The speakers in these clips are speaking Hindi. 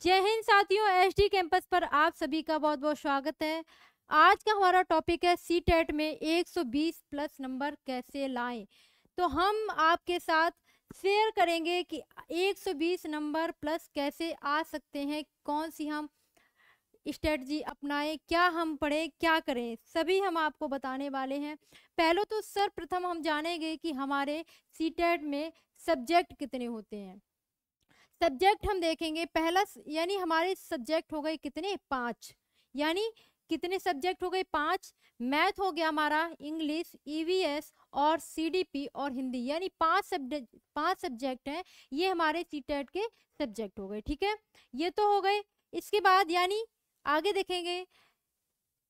जय हिंद साथियों एसडी कैंपस पर आप सभी का बहुत बहुत स्वागत है आज का हमारा टॉपिक है सी टेट e में 120 प्लस नंबर कैसे लाएं तो हम आपके साथ शेयर करेंगे कि 120 नंबर प्लस कैसे आ सकते हैं कौन सी हम स्ट्रेटजी अपनाएं क्या हम पढ़ें क्या करें सभी हम आपको बताने वाले हैं पहले तो सर्वप्रथम हम जानेंगे कि हमारे सी टेट e में सब्जेक्ट कितने होते हैं सब्जेक्ट हम देखेंगे पहला यानी हमारे सब्जेक्ट हो गए कितने पांच यानी कितने सब्जेक्ट हो गए पांच मैथ हो गया हमारा इंग्लिश ईवीएस e और सीडीपी और हिंदी यानी पांच सब्जेक्ट पांच सब्जेक्ट हैं ये हमारे सी e के सब्जेक्ट हो गए ठीक है ये तो हो गए इसके बाद यानी आगे देखेंगे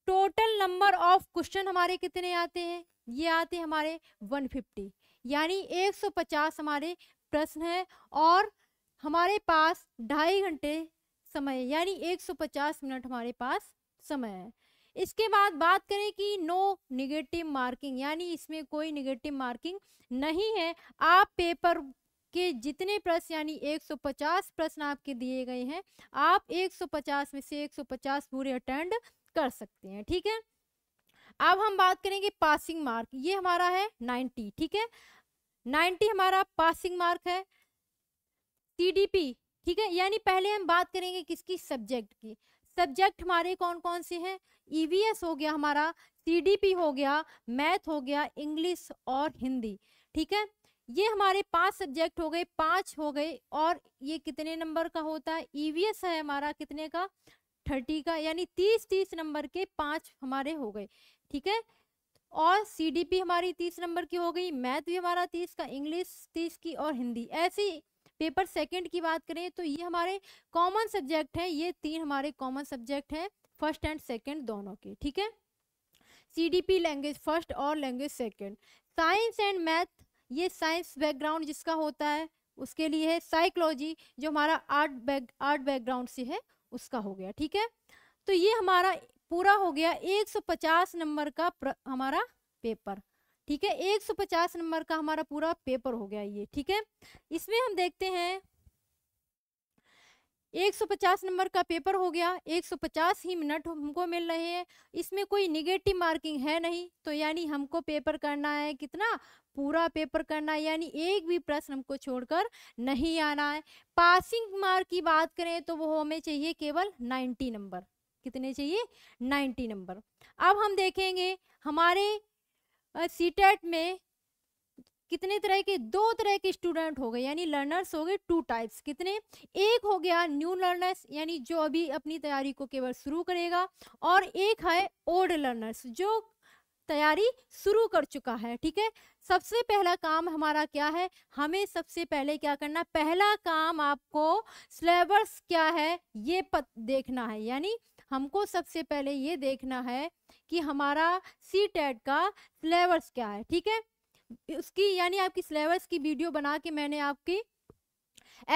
टोटल नंबर ऑफ क्वेश्चन हमारे कितने आते हैं ये आते हैं हमारे 150 यानी 150 हमारे प्रश्न हैं और हमारे पास ढाई घंटे समय यानी 150 मिनट हमारे पास समय है इसके बाद बात करें कि नो निगेटिव मार्किंग यानी इसमें कोई निगेटिव मार्किंग नहीं है आप पेपर के जितने प्रश्न यानी 150 प्रश्न आपके दिए गए हैं आप 150 में से 150 पूरे अटेंड कर सकते हैं ठीक है अब हम बात करेंगे पासिंग मार्क ये हमारा है 90 ठीक है 90 हमारा पासिंग मार्क है टीडीपी ठीक है यानी पहले हम बात करेंगे किसकी सब्जेक्ट की सब्जेक्ट हमारे कौन कौन से हैं ईवीएस e हो गया हमारा सीडीपी हो गया मैथ हो गया इंग्लिश और हिंदी ठीक है ये हमारे पांच सब्जेक्ट हो गए पांच हो गए और ये कितने नंबर का होता है ईवीएस e है हमारा कितने का थर्टी का यानी तीस तीस नंबर के पांच हमारे हो गए ठीक है और सी हमारी तीस नंबर की हो गई मैथ भी हमारा तीस का इंग्लिश तीस की और हिंदी ऐसी पेपर सेकंड की बात करें तो ये हमारे कॉमन सब्जेक्ट हैं ये तीन हमारे कॉमन सब्जेक्ट हैं फर्स्ट एंड सेकंड दोनों के ठीक है सीडीपी लैंग्वेज फर्स्ट और language second science and math ये साइंस बैकग्राउंड जिसका होता है उसके लिए है साइकोलॉजी जो हमारा आर्ट बैक आर्ट बैकग्राउंड से है उसका हो गया ठीक है तो ये हमारा पूरा हो गया 150 नंबर का हमारा पेपर ठीक है 150 नंबर का हमारा पूरा पेपर हो गया ये ठीक है इसमें हम देखते हैं 150 नंबर का पेपर हो गया 150 ही मिनट हमको मिल रहे हैं इसमें कोई निगेटिव मार्किंग है नहीं तो यानी हमको पेपर करना है कितना पूरा पेपर करना है यानी एक भी प्रश्न हमको छोड़कर नहीं आना है पासिंग मार्क की बात करें तो वो हमें चाहिए केवल 90 नंबर कितने चाहिए 90 नंबर अब हम देखेंगे हमारे सी टेट e में कितने तरह के दो तरह के स्टूडेंट हो गए यानी लर्नर्स हो गए टू टाइप्स कितने एक हो गया न्यू लर्नर्स यानी जो अभी अपनी तैयारी को केवल शुरू करेगा और एक है ओल्ड लर्नर्स जो तैयारी शुरू कर चुका है ठीक है सबसे पहला काम हमारा क्या है हमें सबसे पहले क्या करना पहला काम आपको सिलेबस क्या है ये पत देखना है यानी हमको सबसे पहले ये देखना है कि हमारा सी टेट का सिलेबस क्या है ठीक है उसकी यानी आपकी सिलेबस की वीडियो बना के मैंने आपकी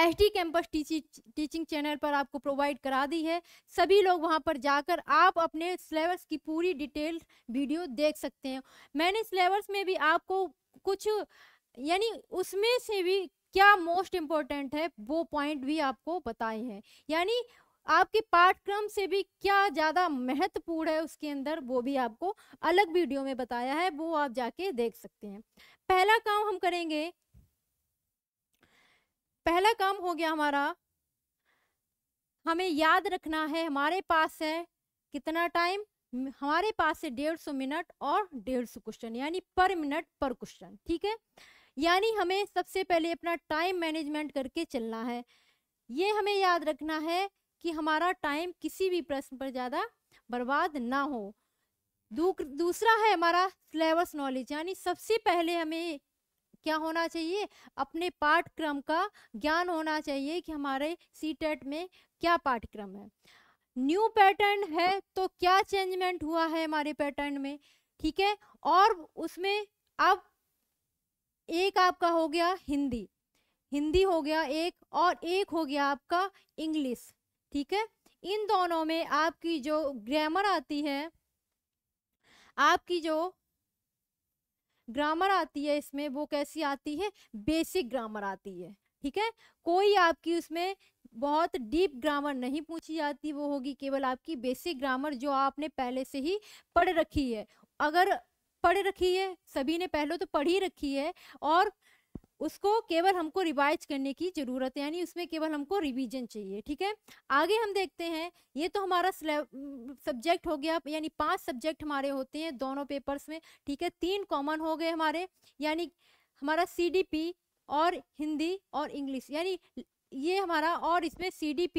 S D campus teaching channel पर आपको प्रोवाइड करा दी है सभी लोग वहां पर जाकर आप अपने सिलेबस की पूरी डिटेल वीडियो देख सकते हैं मैंने सिलेबस में भी आपको कुछ यानी उसमें से भी क्या मोस्ट इम्पोर्टेंट है वो पॉइंट भी आपको बताए हैं यानी आपके पाठ्यक्रम से भी क्या ज़्यादा महत्वपूर्ण है उसके अंदर वो भी आपको अलग वीडियो में बताया है वो आप जाके देख सकते हैं पहला काम हम करेंगे पहला काम हो गया हमारा हमें याद रखना है हमारे पास है कितना टाइम हमारे पास है डेढ़ सौ मिनट और डेढ़ सौ क्वेश्चन यानी पर मिनट पर क्वेश्चन ठीक है यानी हमें सबसे पहले अपना टाइम मैनेजमेंट करके चलना है ये हमें याद रखना है कि हमारा टाइम किसी भी प्रश्न पर ज़्यादा बर्बाद ना हो दूसरा है हमारा सिलेबस नॉलेज यानी सबसे पहले हमें क्या होना चाहिए अपने पाठ्यक्रम का ज्ञान होना चाहिए कि हमारे सी टेट e में क्या पाठ्यक्रम है न्यू पैटर्न है तो क्या चेंजमेंट हुआ है हमारे पैटर्न में ठीक है और उसमें अब एक आपका हो गया हिंदी हिंदी हो गया एक और एक हो गया आपका इंग्लिश ठीक है इन दोनों में आपकी जो ग्रामर आती है आपकी जो ग्रामर आती है इसमें वो कैसी आती है बेसिक ग्रामर आती है ठीक है कोई आपकी उसमें बहुत डीप ग्रामर नहीं पूछी जाती वो होगी केवल आपकी बेसिक ग्रामर जो आपने पहले से ही पढ़ रखी है अगर पढ़ रखी है सभी ने पहले तो पढ़ ही रखी है और उसको केवल हमको रिवाइज करने की ज़रूरत है यानी उसमें केवल हमको रिवीजन चाहिए ठीक है आगे हम देखते हैं ये तो हमारा सब्जेक्ट हो गया यानी पांच सब्जेक्ट हमारे होते हैं दोनों पेपर्स में ठीक है तीन कॉमन हो गए हमारे यानी हमारा सी और हिंदी और इंग्लिश यानी ये हमारा और इसमें सी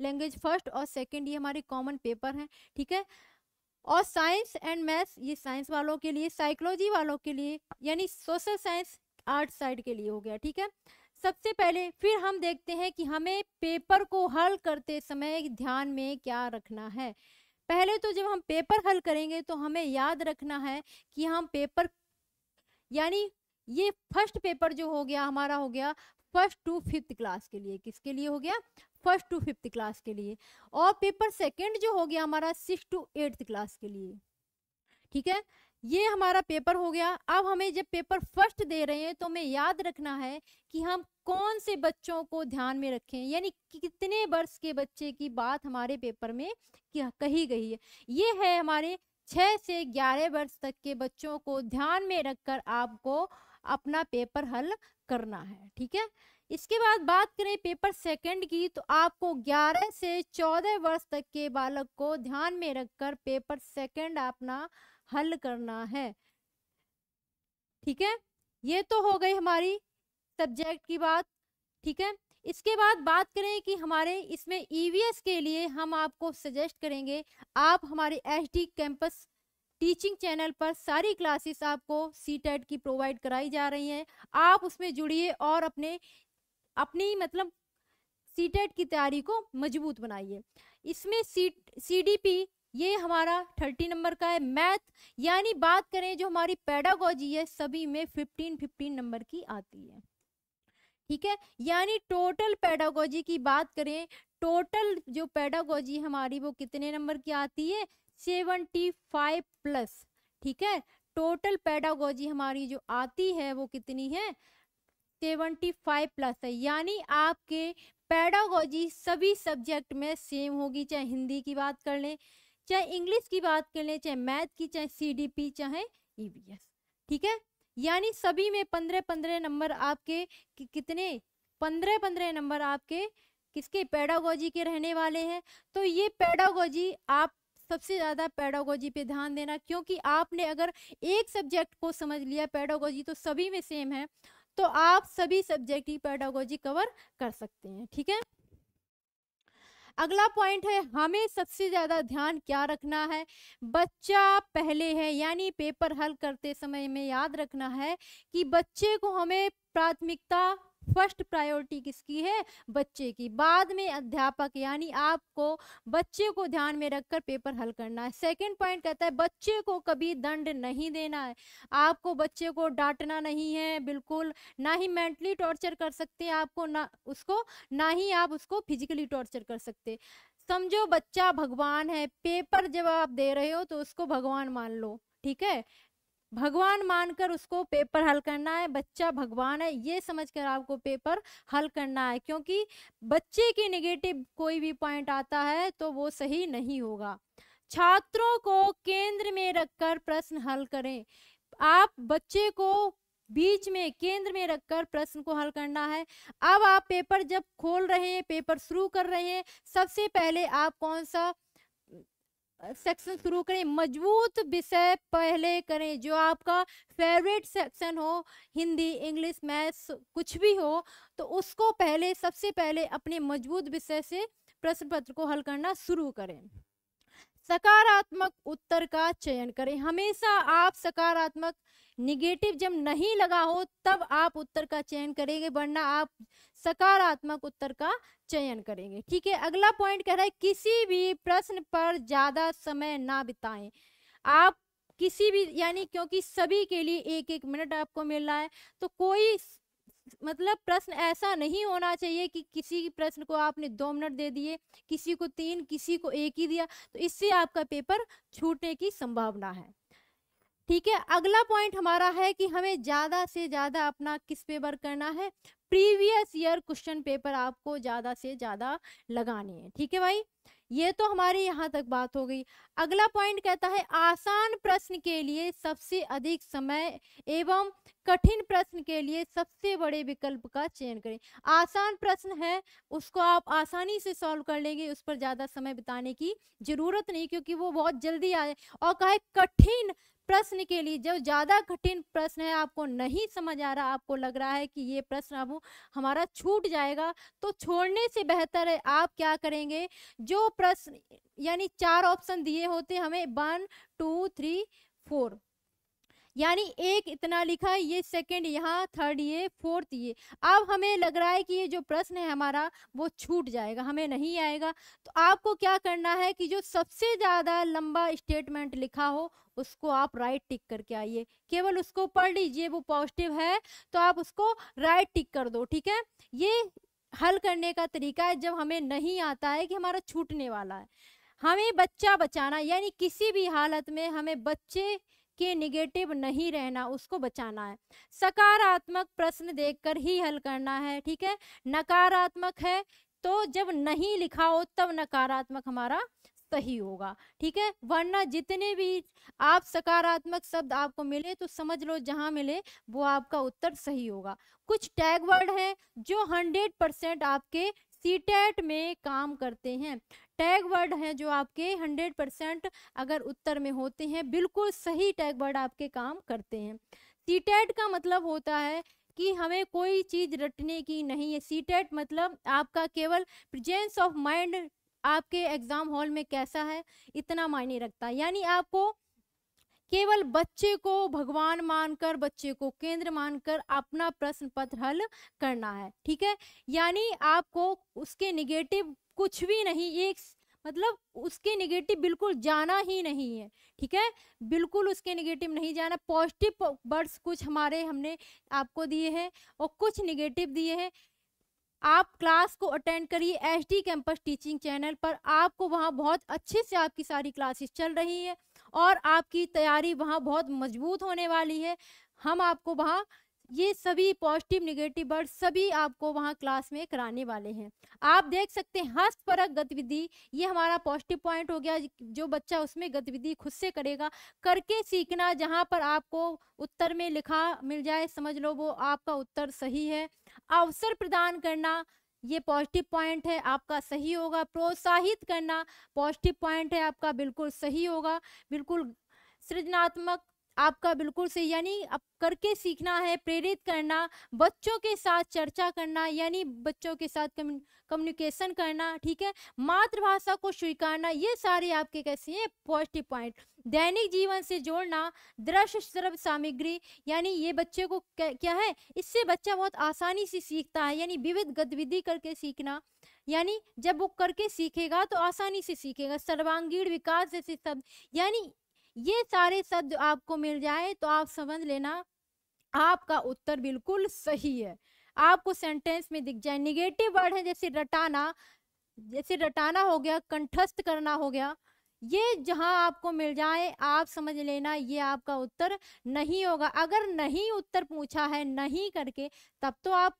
लैंग्वेज फर्स्ट और सेकेंड ये हमारे कॉमन पेपर हैं ठीक है और साइंस एंड मैथ्स ये साइंस वालों के लिए साइकोलॉजी वालों के लिए यानी सोशल साइंस आर्ट साइड के लिए हो गया ठीक है सबसे पहले फिर हम देखते हैं कि हमें पेपर को हल करते समय ध्यान में क्या रखना है पहले तो जब हम पेपर हल करेंगे तो हमें याद रखना है कि हम पेपर यानी ये फर्स्ट पेपर जो हो गया हमारा हो गया फर्स्ट टू फिफ्थ क्लास के लिए किसके लिए हो गया फर्स्ट टू फिफ्थ क्लास के लिए और पेपर सेकंड जो हो गया हमारा सिक्स टू एट्थ क्लास के लिए ठीक है ये हमारा पेपर हो गया अब हमें जब पेपर फर्स्ट दे रहे हैं तो हमें याद रखना है कि हम कौन से बच्चों को ध्यान में रखें यानी कितने वर्ष के बच्चे की बात हमारे पेपर में कही गई है ये है हमारे छः से ग्यारह वर्ष तक के बच्चों को ध्यान में रखकर आपको अपना पेपर हल करना है ठीक है इसके बाद बात करें पेपर सेकंड की तो आपको 11 से 14 वर्ष तक के बालक को ध्यान में रखकर पेपर सेकंड अपना हल करना है ठीक है ये तो हो गई हमारी सब्जेक्ट की बात ठीक है इसके बाद बात करें कि हमारे इसमें ईवीएस e के लिए हम आपको सजेस्ट करेंगे आप हमारे H D campus teaching channel पर सारी क्लासेस आपको सी e की प्रोवाइड कराई जा रही हैं आप उसमें जुड़िए और अपने अपनी मतलब सी e की तैयारी को मजबूत बनाइए इसमें सी सी डी पी ये हमारा थर्टी नंबर का है मैथ यानी बात करें जो हमारी पैडागोजी है सभी में फिफ्टीन फिफ्टीन नंबर की आती है ठीक है यानी टोटल पैडागोजी की बात करें टोटल जो पैडागोजी हमारी वो कितने नंबर की आती है सेवनटी फाइव प्लस ठीक है टोटल पैडागोजी हमारी जो आती है वो कितनी है सेवनटी फाइव प्लस है यानी आपके पैडागोजी सभी सब्जेक्ट में सेम होगी चाहे हिंदी की बात कर लें चाहे इंग्लिश की बात कर लें चाहे मैथ की चाहे पी चाहे ईवीएस e ठीक है यानी सभी में पंद्रह पंद्रह नंबर आपके कि, कितने पंद्रह पंद्रह नंबर आपके किसके पेडागोजी के रहने वाले हैं तो ये पेडागोजी आप सबसे ज़्यादा पेडागोजी पे ध्यान देना क्योंकि आपने अगर एक सब्जेक्ट को समझ लिया पेडागोजी तो सभी में सेम है तो आप सभी सब्जेक्ट की पेडागोजी कवर कर सकते हैं ठीक है अगला पॉइंट है हमें सबसे ज़्यादा ध्यान क्या रखना है बच्चा पहले है यानी पेपर हल करते समय में याद रखना है कि बच्चे को हमें प्राथमिकता फर्स्ट प्रायोरिटी किसकी है बच्चे की बाद में अध्यापक यानी आपको बच्चे को ध्यान में रखकर पेपर हल करना है सेकंड पॉइंट कहता है बच्चे को कभी दंड नहीं देना है आपको बच्चे को डांटना नहीं है बिल्कुल ना ही मेंटली टॉर्चर कर सकते आपको ना उसको ना ही आप उसको फिजिकली टॉर्चर कर सकते समझो बच्चा भगवान है पेपर जब आप दे रहे हो तो उसको भगवान मान लो ठीक है भगवान मानकर उसको पेपर हल करना है बच्चा भगवान है ये समझकर आपको पेपर हल करना है क्योंकि बच्चे की नेगेटिव कोई भी पॉइंट आता है तो वो सही नहीं होगा छात्रों को केंद्र में रखकर प्रश्न हल करें आप बच्चे को बीच में केंद्र में रखकर प्रश्न को हल करना है अब आप पेपर जब खोल रहे हैं पेपर शुरू कर रहे हैं सबसे पहले आप कौन सा सेक्शन शुरू करें मजबूत विषय पहले करें जो आपका फेवरेट सेक्शन हो हिंदी इंग्लिश मैथ्स कुछ भी हो तो उसको पहले सबसे पहले अपने मजबूत विषय से प्रश्न पत्र को हल करना शुरू करें सकारात्मक उत्तर का चयन करें हमेशा आप सकारात्मक निगेटिव जब नहीं लगा हो तब आप उत्तर का चयन करेंगे वरना आप सकारात्मक उत्तर का चयन करेंगे ठीक है अगला पॉइंट कह रहा है किसी भी प्रश्न पर ज्यादा समय ना बिताएं आप किसी भी यानी क्योंकि सभी के लिए एक एक मिनट आपको मिल रहा है तो कोई मतलब प्रश्न ऐसा नहीं होना चाहिए कि किसी प्रश्न को आपने दो मिनट दे दिए किसी को तीन किसी को एक ही दिया तो इससे आपका पेपर छूटने की संभावना है ठीक है अगला पॉइंट हमारा है कि हमें ज़्यादा से ज़्यादा अपना किस पे वर्क करना है प्रीवियस ईयर क्वेश्चन पेपर आपको ज़्यादा से ज़्यादा लगानी है ठीक है भाई ये तो हमारे यहाँ तक बात हो गई अगला पॉइंट कहता है आसान प्रश्न के लिए सबसे अधिक समय एवं कठिन प्रश्न के लिए सबसे बड़े विकल्प का चयन करें आसान प्रश्न है उसको आप आसानी से सॉल्व कर लेंगे उस पर ज़्यादा समय बिताने की जरूरत नहीं क्योंकि वो बहुत जल्दी आ जाए और कहे कठिन प्रश्न के लिए जब ज़्यादा कठिन प्रश्न है आपको नहीं समझ आ रहा आपको लग रहा है कि ये प्रश्न अब हमारा छूट जाएगा तो छोड़ने से बेहतर है आप क्या करेंगे जो प्रश्न यानी चार ऑप्शन दिए होते हमें वन टू थ्री फोर यानी एक इतना लिखा है ये सेकंड यहाँ थर्ड ये फोर्थ ये अब हमें लग रहा है कि ये जो प्रश्न है हमारा वो छूट जाएगा हमें नहीं आएगा तो आपको क्या करना है कि जो सबसे ज़्यादा लंबा स्टेटमेंट लिखा हो उसको आप राइट टिक करके आइए केवल उसको पढ़ लीजिए वो पॉजिटिव है तो आप उसको राइट टिक कर दो ठीक है ये हल करने का तरीका है जब हमें नहीं आता है कि हमारा छूटने वाला है हमें बच्चा बचाना यानी किसी भी हालत में हमें बच्चे के निगेटिव नहीं रहना उसको बचाना है सकारात्मक प्रश्न देखकर ही हल करना है ठीक है नकारात्मक है तो जब नहीं लिखा हो तब नकारात्मक हमारा सही होगा ठीक है वरना जितने भी आप सकारात्मक शब्द आपको मिले तो समझ लो जहाँ मिले वो आपका उत्तर सही होगा कुछ टैग वर्ड हैं जो 100 परसेंट आपके सीटेट में काम करते हैं टैग वर्ड हैं जो आपके 100 परसेंट अगर उत्तर में होते हैं बिल्कुल सही टैग वर्ड आपके काम करते हैं सीटेट का मतलब होता है कि हमें कोई चीज़ रटने की नहीं है सीटेट मतलब आपका केवल प्रजेंस ऑफ माइंड आपके एग्ज़ाम हॉल में कैसा है इतना मायने रखता है यानी आपको केवल बच्चे को भगवान मानकर बच्चे को केंद्र मानकर अपना प्रश्न पत्र हल करना है ठीक है यानी आपको उसके निगेटिव कुछ भी नहीं एक मतलब उसके निगेटिव बिल्कुल जाना ही नहीं है ठीक है बिल्कुल उसके निगेटिव नहीं जाना पॉजिटिव वर्ड्स कुछ हमारे हमने आपको दिए हैं और कुछ निगेटिव दिए हैं आप क्लास को अटेंड करिए H D campus teaching channel पर आपको वहाँ बहुत अच्छे से आपकी सारी क्लासेस चल रही हैं और आपकी तैयारी वहाँ बहुत मजबूत होने वाली है हम आपको वहाँ ये सभी पॉजिटिव निगेटिव वर्ड सभी आपको वहाँ क्लास में कराने वाले हैं आप देख सकते हैं हस्तपरक गतिविधि ये हमारा पॉजिटिव पॉइंट हो गया जो बच्चा उसमें गतिविधि खुद से करेगा करके सीखना जहाँ पर आपको उत्तर में लिखा मिल जाए समझ लो वो आपका उत्तर सही है अवसर प्रदान करना ये पॉजिटिव पॉइंट है आपका सही होगा प्रोत्साहित करना पॉजिटिव पॉइंट है आपका बिल्कुल सही होगा बिल्कुल सृजनात्मक आपका बिल्कुल से यानी अब करके सीखना है प्रेरित करना बच्चों के साथ चर्चा करना यानी बच्चों के साथ कम्युनिकेशन करना ठीक है मातृभाषा को स्वीकारना ये सारे आपके कैसे हैं पॉजिटिव पॉइंट दैनिक जीवन से जोड़ना दृश्य सर्व सामग्री यानी ये बच्चे को क्या है इससे बच्चा बहुत आसानी से सीखता है यानी विविध गतिविधि करके सीखना यानी जब वो करके सीखेगा तो आसानी से सीखेगा सर्वांगीण विकास जैसे शब्द यानी ये सारे शब्द आपको मिल जाए तो आप समझ लेना आपका उत्तर बिल्कुल सही है आपको सेंटेंस में दिख जाए निगेटिव वर्ड है जैसे रटाना जैसे रटाना हो गया कंठस्थ करना हो गया ये जहां आपको मिल जाए आप समझ लेना ये आपका उत्तर नहीं होगा अगर नहीं उत्तर पूछा है नहीं करके तब तो आप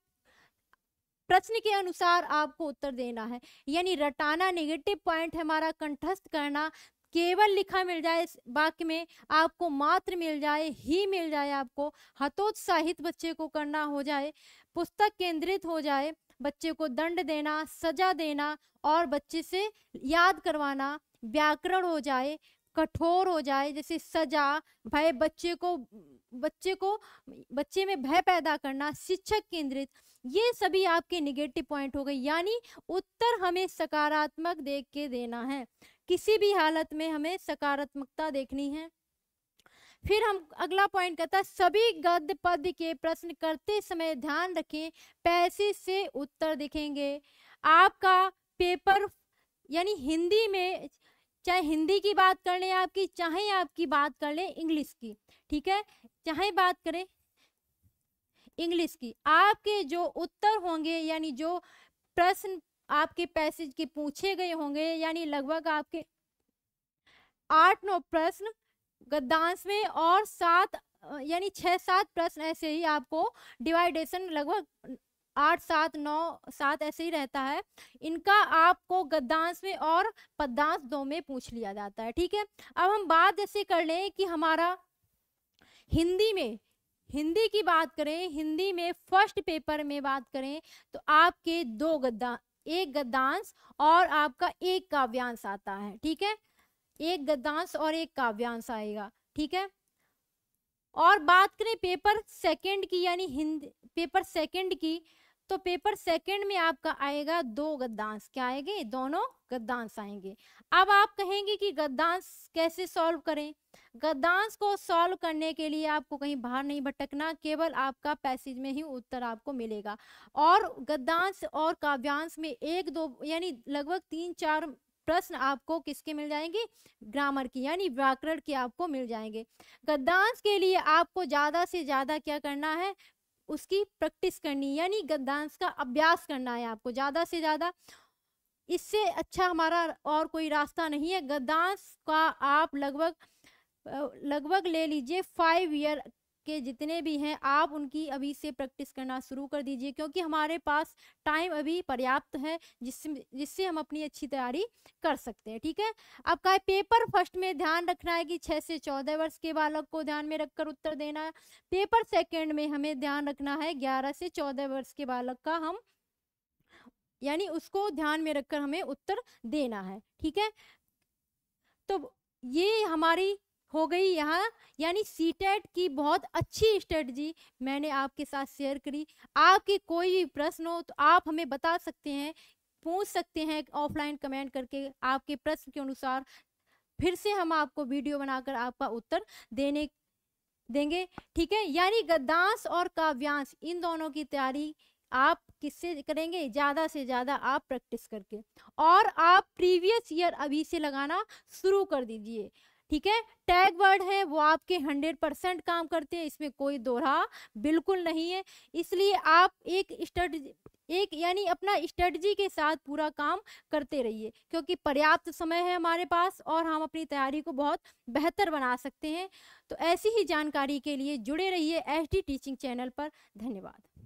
प्रश्न के अनुसार आपको उत्तर देना है यानी रटाना नेगेटिव पॉइंट है हमारा कंठस्थ करना केवल लिखा मिल जाए वाक्य में आपको मात्र मिल जाए ही मिल जाए आपको हतोत्साहित बच्चे को करना हो जाए पुस्तक केंद्रित हो जाए बच्चे को दंड देना सजा देना और बच्चे से याद करवाना व्याकरण हो जाए कठोर हो जाए जैसे सजा भय बच्चे को बच्चे को बच्चे में भय पैदा करना शिक्षक केंद्रित ये सभी आपके निगेटिव पॉइंट हो गए यानी उत्तर हमें सकारात्मक देख के देना है किसी भी हालत में हमें सकारात्मकता देखनी है फिर हम अगला पॉइंट कहता है सभी गद्य पद के प्रश्न करते समय ध्यान रखें पैसे से उत्तर दिखेंगे आपका पेपर यानी हिंदी में चाहे हिंदी की बात कर लें आपकी चाहे आपकी बात कर लें इंग्लिश की ठीक है चाहे बात करें इंग्लिश की आपके जो उत्तर होंगे यानी जो प्रश्न आपके पैसेज के पूछे गए होंगे यानी लगभग आपके आठ नौ प्रश्न गद्दांश में और सात यानी छः सात प्रश्न ऐसे ही आपको डिवाइडेशन लगभग आठ सात नौ सात ऐसे ही रहता है इनका आपको गद्दांश में और पद्दांश दो में पूछ लिया जाता है ठीक है अब हम बात ऐसे कर लें कि हमारा हिंदी में हिंदी की बात करें हिंदी में फर्स्ट पेपर में बात करें तो आपके दो गद्दा एक गद्दांश और आपका एक काव्यांश आता है ठीक है एक गद्दांश और एक काव्यांश आएगा ठीक है और बात करें पेपर सेकंड की यानी हिंदी पेपर सेकंड की तो पेपर सेकंड में आपका आएगा दो गद्दांश क्या आएंगे दोनों गद्दांश आएंगे अब आप कहेंगे कि गद्दांश कैसे सॉल्व करें गद्दांश को सॉल्व करने के लिए आपको कहीं बाहर नहीं भटकना केवल आपका पैसेज में ही उत्तर आपको मिलेगा और गद्दांश और काव्यांश में एक दो यानी लगभग तीन चार प्रश्न आपको किसके मिल जाएंगे ग्रामर की यानी व्याकरण के आपको मिल जाएंगे गद्दांश के लिए आपको ज़्यादा से ज़्यादा क्या करना है उसकी प्रैक्टिस करनी यानी डांस का अभ्यास करना है आपको ज़्यादा से ज़्यादा इससे अच्छा हमारा और कोई रास्ता नहीं है डांस का आप लगभग लगभग ले लीजिए फाइव ईयर के जितने भी हैं आप उनकी अभी से प्रैक्टिस करना शुरू कर दीजिए क्योंकि हमारे पास टाइम अभी पर्याप्त है जिससे जिससे हम अपनी अच्छी तैयारी कर सकते हैं ठीक है अब का पेपर फर्स्ट में ध्यान रखना है कि छः से चौदह वर्ष के बालक को ध्यान में रखकर उत्तर देना है पेपर सेकेंड में हमें ध्यान रखना है ग्यारह से चौदह वर्ष के बालक का हम यानी उसको ध्यान में रखकर हमें उत्तर देना है ठीक है तो ये हमारी हो गई यहाँ यानी सी टेट e की बहुत अच्छी स्ट्रेटजी मैंने आपके साथ शेयर करी आपके कोई भी प्रश्न हो तो आप हमें बता सकते हैं पूछ सकते हैं ऑफलाइन कमेंट करके आपके प्रश्न के अनुसार फिर से हम आपको वीडियो बनाकर आपका उत्तर देने देंगे ठीक है यानी गद्दांश और काव्यांश इन दोनों की तैयारी आप किससे करेंगे ज़्यादा से ज़्यादा आप प्रैक्टिस करके और आप प्रीवियस ईयर अभी से लगाना शुरू कर दीजिए ठीक है टैग वर्ड है वो आपके हंड्रेड परसेंट काम करते हैं इसमें कोई दोहरा बिल्कुल नहीं है इसलिए आप एक स्ट्रेटजी एक यानी अपना स्ट्रेटजी के साथ पूरा काम करते रहिए क्योंकि पर्याप्त समय है हमारे पास और हम अपनी तैयारी को बहुत बेहतर बना सकते हैं तो ऐसी ही जानकारी के लिए जुड़े रहिए एच टीचिंग चैनल पर धन्यवाद